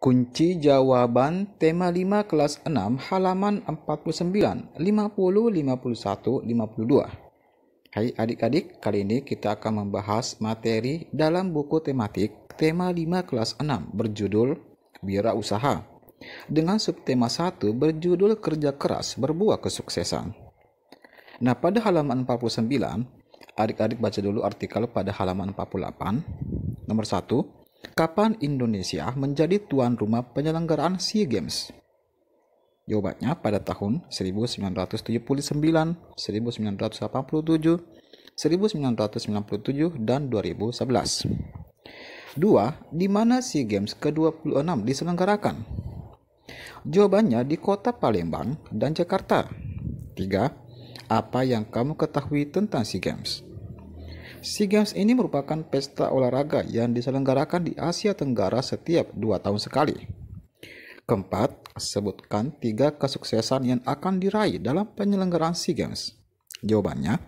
Kunci jawaban tema 5 kelas 6 halaman 49, 50, 51, 52. Hai adik-adik, kali ini kita akan membahas materi dalam buku tematik tema 5 kelas 6 berjudul Bira Usaha. Dengan subtema 1 berjudul kerja keras berbuah kesuksesan. Nah, pada halaman 49, adik-adik baca dulu artikel pada halaman 48. Nomor 1, kapan Indonesia menjadi tuan rumah penyelenggaraan SEA Games? Jawabannya pada tahun 1979, 1987, 1997, dan 2011. 2. Di mana SEA Games ke-26 diselenggarakan? Jawabannya di kota Palembang dan Jakarta. 3. Apa yang kamu ketahui tentang SEA Games? SEA Games ini merupakan pesta olahraga yang diselenggarakan di Asia Tenggara setiap dua tahun sekali. Keempat, sebutkan tiga kesuksesan yang akan diraih dalam penyelenggaraan SEA Games. Jawabannya,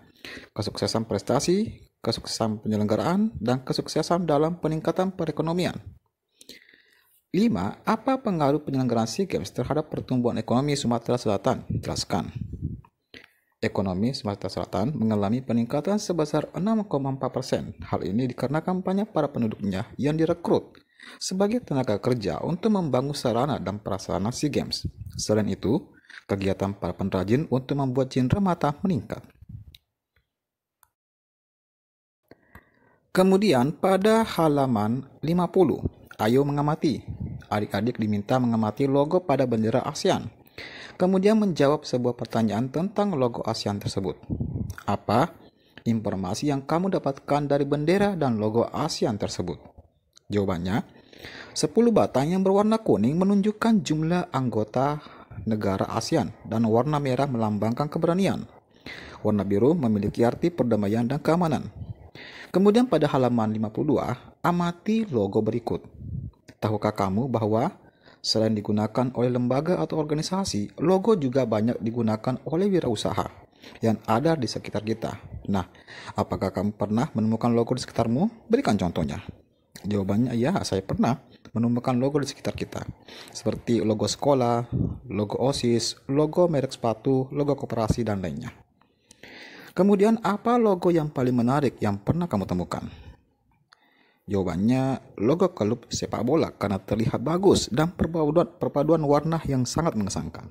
kesuksesan prestasi, kesuksesan penyelenggaraan, dan kesuksesan dalam peningkatan perekonomian. Lima, Apa pengaruh penyelenggaraan SEA Games terhadap pertumbuhan ekonomi Sumatera Selatan? Jelaskan ekonomi Sumatera Selatan mengalami peningkatan sebesar 6,4 persen. Hal ini dikarenakan banyak para penduduknya yang direkrut sebagai tenaga kerja untuk membangun sarana dan prasarana SEA Games. Selain itu, kegiatan para penrajin untuk membuat cindera mata meningkat. Kemudian pada halaman 50, ayo mengamati. Adik-adik diminta mengamati logo pada bendera ASEAN Kemudian menjawab sebuah pertanyaan tentang logo ASEAN tersebut. Apa informasi yang kamu dapatkan dari bendera dan logo ASEAN tersebut? Jawabannya, 10 batang yang berwarna kuning menunjukkan jumlah anggota negara ASEAN dan warna merah melambangkan keberanian. Warna biru memiliki arti perdamaian dan keamanan. Kemudian pada halaman 52, amati logo berikut. Tahukah kamu bahwa Selain digunakan oleh lembaga atau organisasi, logo juga banyak digunakan oleh wirausaha yang ada di sekitar kita. Nah, apakah kamu pernah menemukan logo di sekitarmu? Berikan contohnya. Jawabannya ya, saya pernah menemukan logo di sekitar kita. Seperti logo sekolah, logo OSIS, logo merek sepatu, logo koperasi, dan lainnya. Kemudian apa logo yang paling menarik yang pernah kamu temukan? Jawabannya logo klub sepak bola karena terlihat bagus dan perpaduan, perpaduan warna yang sangat mengesankan.